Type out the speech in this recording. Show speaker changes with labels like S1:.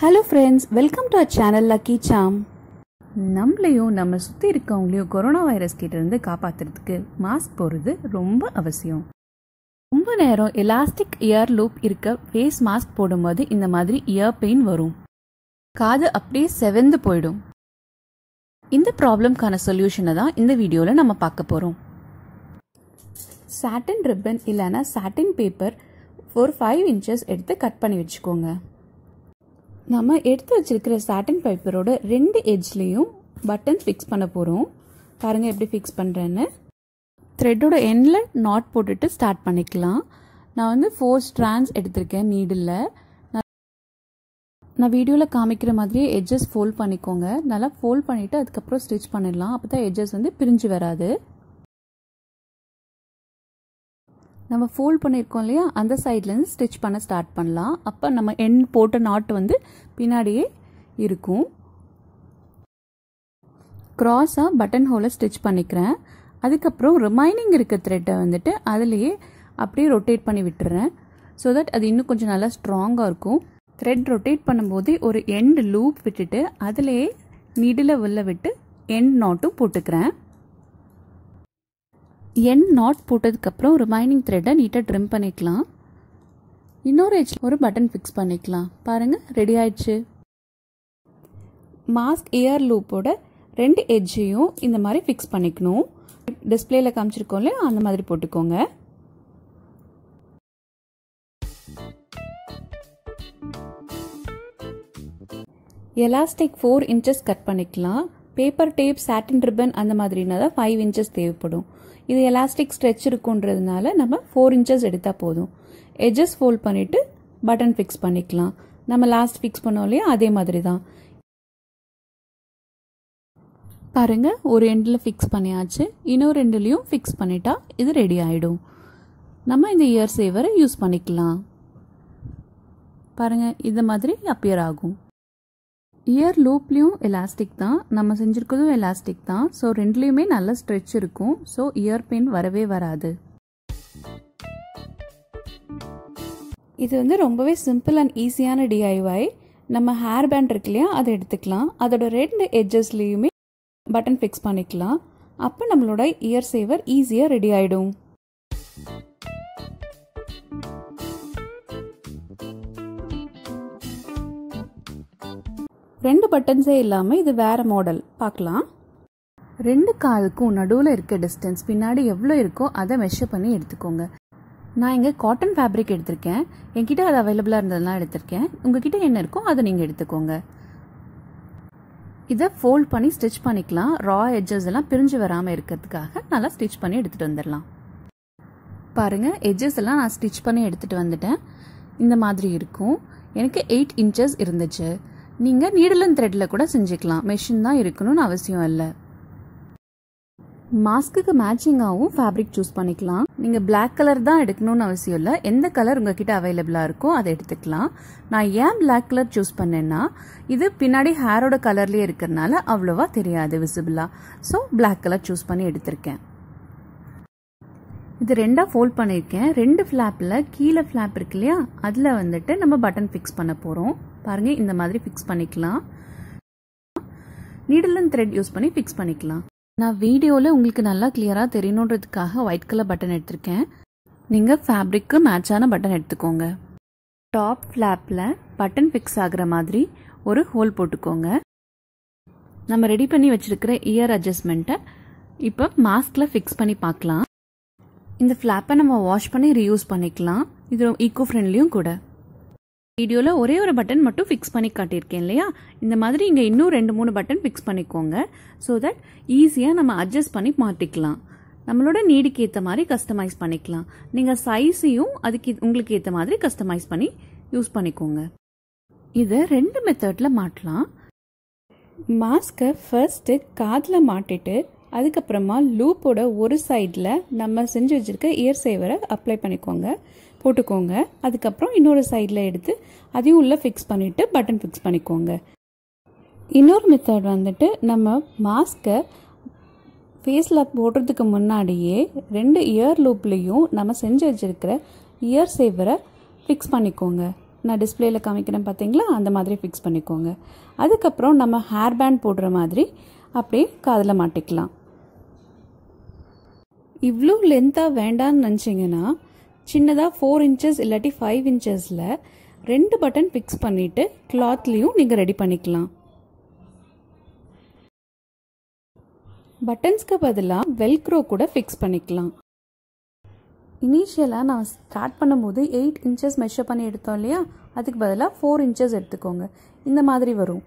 S1: hello friends welcome to our channel lucky Sam நம்மளையும் நம்ம சுற்றி இருக்கவங்களையும் கொரோனா வைரஸ் கிட்டேருந்து காப்பாற்றுறதுக்கு மாஸ்க் போடுறது ரொம்ப அவசியம் ரொம்ப நேரம் எலாஸ்டிக் இயர் லூப் இருக்க ஃபேஸ் மாஸ்க் போடும்போது இந்த மாதிரி இயர் பெயின் வரும் காது அப்படியே செவந்து போயிடும் இந்த ப்ராப்ளம்க்கான சொல்யூஷனை தான் இந்த வீடியோவில் நம்ம பார்க்க போகிறோம் சாட்டின் ரிப்பன் இல்லைன்னா சாட்டின் பேப்பர் ஒரு ஃபைவ் இன்ச்சஸ் எடுத்து கட் பண்ணி வச்சுக்கோங்க நம்ம எடுத்து வச்சிருக்கிற சாட்டன் பைப்பரோட ரெண்டு எட்ஜ்லேயும் பட்டன்ஸ் ஃபிக்ஸ் பண்ண போகிறோம் பாருங்கள் எப்படி ஃபிக்ஸ் பண்ணுறேன்னு த்ரெட்டோட எண்டில் நாட் போட்டுட்டு ஸ்டார்ட் பண்ணிக்கலாம் நான் வந்து ஃபோர் ஸ்ட்ராண்ட்ஸ் எடுத்திருக்கேன் நீடில் நான் வீடியோவில் காமிக்கிற மாதிரியே எட்ஜஸ் ஃபோல்ட் பண்ணிக்கோங்க நல்லா ஃபோல்ட் பண்ணிவிட்டு அதுக்கப்புறம் ஸ்டிச் பண்ணிடலாம் அப்போ தான் எட்ஜஸ் வந்து பிரிஞ்சு வராது நம்ம ஃபோல்ட் பண்ணியிருக்கோம் இல்லையா அந்த சைட்லேருந்து ஸ்டிச் பண்ண ஸ்டார்ட் பண்ணலாம் அப்போ நம்ம எண் போட்ட நாட் வந்து பின்னாடியே இருக்கும் க்ராஸாக பட்டன் ஹோலை ஸ்டிச் பண்ணிக்கிறேன் அதுக்கப்புறம் ரிமைனிங் இருக்க த்ரெட்டை வந்துட்டு அதுலேயே அப்படியே ரொட்டேட் பண்ணி விட்டுறேன் ஸோ தட் அது இன்னும் கொஞ்சம் நல்லா ஸ்ட்ராங்காக இருக்கும் த்ரெட் ரொட்டேட் பண்ணும்போதே ஒரு எண்ட் லூப் விட்டுட்டு அதிலேயே நிடில உள்ள விட்டு எண்ட் நாட்டும் போட்டுக்கிறேன் என் நாட் போட்டதுக்கப்புறம் ரிமைனிங் த்ரெட்டை நீட்டாக ட்ரிம் பண்ணிக்கலாம் இன்னொரு ஏஜ் ஒரு பட்டன் ஃபிக்ஸ் பண்ணிக்கலாம் பாருங்கள் ரெடி ஆயிடுச்சு மாஸ்க் இயர் லூப்போட ரெண்டு எஜ்ஜையும் இந்த மாதிரி ஃபிக்ஸ் பண்ணிக்கணும் காமிச்சிருக்கோம் இல்லையா அந்த மாதிரி போட்டுக்கோங்க எலாஸ்டிக் ஃபோர் இன்ச்சஸ் கட் பண்ணிக்கலாம் பேப்பர் டேப் சாட்டின் ரிப்பன் அந்த மாதிரினா தான் ஃபைவ் இன்ச்சஸ் தேவைப்படும் இது எலாஸ்டிக் ஸ்ட்ரெச் இருக்குன்றதுனால நம்ம ஃபோர் இன்ச்சஸ் எடுத்தால் போதும் எஜஸ் ஃபோல்ட் பண்ணிவிட்டு பட்டன் ஃபிக்ஸ் பண்ணிக்கலாம் நம்ம லாஸ்ட் ஃபிக்ஸ் பண்ணோம் இல்லையா அதே மாதிரி தான் பாருங்கள் ஒரு எண்டில் ஃபிக்ஸ் பண்ணியாச்சு இன்னொரு எண்டுலையும் ஃபிக்ஸ் பண்ணிட்டா இது ரெடி ஆகிடும் நம்ம இந்த இயர் சேவரை யூஸ் பண்ணிக்கலாம் பாருங்கள் இந்த மாதிரி அப்பியர் ஆகும் இயர் லூப்லேயும் எலாஸ்டிக் தான் நம்ம செஞ்சுருக்கிறதும் எலாஸ்டிக் தான் ஸோ ரெண்டுலேயுமே நல்ல ஸ்ட்ரெச் இருக்கும் ஸோ இயர் பெயின் வரவே வராது இது வந்து ரொம்பவே சிம்பிள் அண்ட் ஈஸியான டிஐஒய் நம்ம ஹேர் பேண்ட் இருக்கு இல்லையா அதை எடுத்துக்கலாம் அதோட ரெண்டு எட்ஜஸ்லேயுமே பட்டன் ஃபிக்ஸ் பண்ணிக்கலாம் அப்போ நம்மளோட இயர் சேவர் ஈஸியாக ரெடி ஆகிடும் ரெண்டு பட்டன்ஸே இல்லாமல் இது வேறு மாடல் பார்க்கலாம் ரெண்டு காலுக்கும் நடுவில் இருக்க டிஸ்டன்ஸ் பின்னாடி எவ்வளோ இருக்கோ அதை மெஷர் பண்ணி எடுத்துக்கோங்க நான் இங்கே காட்டன் ஃபேப்ரிக் எடுத்திருக்கேன் என்கிட்ட அது அவைலபிளாக இருந்ததெல்லாம் எடுத்திருக்கேன் உங்ககிட்ட என்ன இருக்கோ அதை நீங்கள் எடுத்துக்கோங்க இதை ஃபோல்ட் பண்ணி ஸ்டிச் பண்ணிக்கலாம் ரா எட்ஜஸ் எல்லாம் பிரிஞ்சு வராமல் இருக்கிறதுக்காக நல்லா ஸ்டிச் பண்ணி எடுத்துகிட்டு வந்துடலாம் பாருங்கள் எட்ஜஸ் எல்லாம் நான் ஸ்டிச் பண்ணி எடுத்துகிட்டு வந்துட்டேன் இந்த மாதிரி இருக்கும் எனக்கு எயிட் இன்ச்சஸ் இருந்துச்சு நீங்கள் நீடலன் த்ரெட்டில் கூட செஞ்சுக்கலாம் மெஷின் தான் இருக்கணும்னு அவசியம் இல்லை மாஸ்க்குக்கு மேட்சிங்காகவும் ஃபேப்ரிக் சூஸ் பண்ணிக்கலாம் நீங்கள் பிளாக் கலர் தான் எடுக்கணும்னு அவசியம் இல்லை எந்த கலர் உங்ககிட்ட அவைலபிளாக இருக்கோ அதை எடுத்துக்கலாம் நான் ஏன் பிளாக் கலர் சூஸ் பண்ணேன்னா இது பின்னாடி ஹேரோட கலர்லேயே இருக்கிறதுனால அவ்வளோவா தெரியாது விசிபிளாக ஸோ பிளாக் கலர் சூஸ் பண்ணி எடுத்திருக்கேன் இது ரெண்டாக ஃபோல்ட் பண்ணியிருக்கேன் ரெண்டு ஃப்ளாப்பில் கீழே ஃப்ளாப் இருக்கு இல்லையா அதில் வந்துட்டு நம்ம பட்டன் ஃபிக்ஸ் பண்ண போகிறோம் பாருங்கள் இந்த மாதிரி ஃபிக்ஸ் பண்ணிக்கலாம் நீடில் அண்ட் த்ரெட் யூஸ் பண்ணி ஃபிக்ஸ் பண்ணிக்கலாம் நான் வீடியோவில் உங்களுக்கு நல்லா கிளியராக தெரியணுன்றதுக்காக ஒயிட் கலர் பட்டன் எடுத்திருக்கேன் நீங்கள் ஃபேப்ரிக்கு மேட்சான பட்டன் எடுத்துக்கோங்க டாப் ஃப்ளாப்பில் பட்டன் ஃபிக்ஸ் ஆகிற மாதிரி ஒரு ஹோல் போட்டுக்கோங்க நம்ம ரெடி பண்ணி வச்சிருக்கிற இயர் அட்ஜஸ்ட்மெண்ட்டை இப்போ மாஸ்கில் ஃபிக்ஸ் பண்ணி பார்க்கலாம் இந்த ஃப்ளாப்பை நம்ம வாஷ் பண்ணி ரீயூஸ் பண்ணிக்கலாம் இது ஈக்கோ ஃப்ரெண்ட்லியும் கூட வீடியோவில் ஒரே ஒரு பட்டன் மட்டும் ஃபிக்ஸ் பண்ணி காட்டியிருக்கேன் இல்லையா இந்த மாதிரி இங்கே இன்னும் ரெண்டு மூணு பட்டன் ஃபிக்ஸ் பண்ணிக்கோங்க ஸோ தட் ஈஸியாக நம்ம அட்ஜஸ்ட் பண்ணி மாட்டிக்கலாம் நம்மளோட நீடுக்கு ஏற்ற மாதிரி கஸ்டமைஸ் பண்ணிக்கலாம் நீங்கள் சைஸையும் அதுக்கு உங்களுக்கு ஏற்ற மாதிரி கஸ்டமைஸ் பண்ணி யூஸ் பண்ணிக்கோங்க இதை ரெண்டு மெத்தடில் மாட்டலாம் மாஸ்கை ஃபர்ஸ்ட்டு காதில் மாட்டிட்டு அதுக்கப்புறமா லூப்போட ஒரு சைடில் நம்ம செஞ்சு வச்சுருக்க இயர் சேவரை அப்ளை பண்ணிக்கோங்க போட்டுக்கோங்க அதுக்கப்புறம் இன்னொரு சைடில் எடுத்து அதையும் உள்ளே ஃபிக்ஸ் பண்ணிவிட்டு பட்டன் ஃபிக்ஸ் பண்ணிக்கோங்க இன்னொரு மெத்தட் வந்துட்டு நம்ம மாஸ்க்கை ஃபேஸில் போடுறதுக்கு முன்னாடியே ரெண்டு இயர் லூப்லேயும் நம்ம செஞ்சு வச்சுருக்கிற இயர் சேவரை ஃபிக்ஸ் பண்ணிக்கோங்க நான் டிஸ்பிளேயில் காமிக்கிறேன் பார்த்தீங்களா அந்த மாதிரி ஃபிக்ஸ் பண்ணிக்கோங்க அதுக்கப்புறம் நம்ம ஹேர் பேண்ட் போடுற மாதிரி அப்படியே காதில் மாட்டிக்கலாம் இவ்வளோ லென்த்தாக வேண்டான்னு நினச்சிங்கன்னா சின்னதாக ஃபோர் இன்ச்சஸ் இல்லாட்டி ஃபைவ் இன்ச்சஸில் ரெண்டு பட்டன் ஃபிக்ஸ் பண்ணிவிட்டு கிளாத்லேயும் நீங்கள் ரெடி பண்ணிக்கலாம் பட்டன்ஸ்க்கு பதிலாக வெல்க்ரோ கூட ஃபிக்ஸ் பண்ணிக்கலாம் இனிஷியலாக நான் ஸ்டார்ட் பண்ணும்போது எயிட் இன்ச்சஸ் மெஷர் பண்ணி எடுத்தோம் இல்லையா அதுக்கு பதிலாக ஃபோர் இன்ச்சஸ் எடுத்துக்கோங்க இந்த மாதிரி வரும்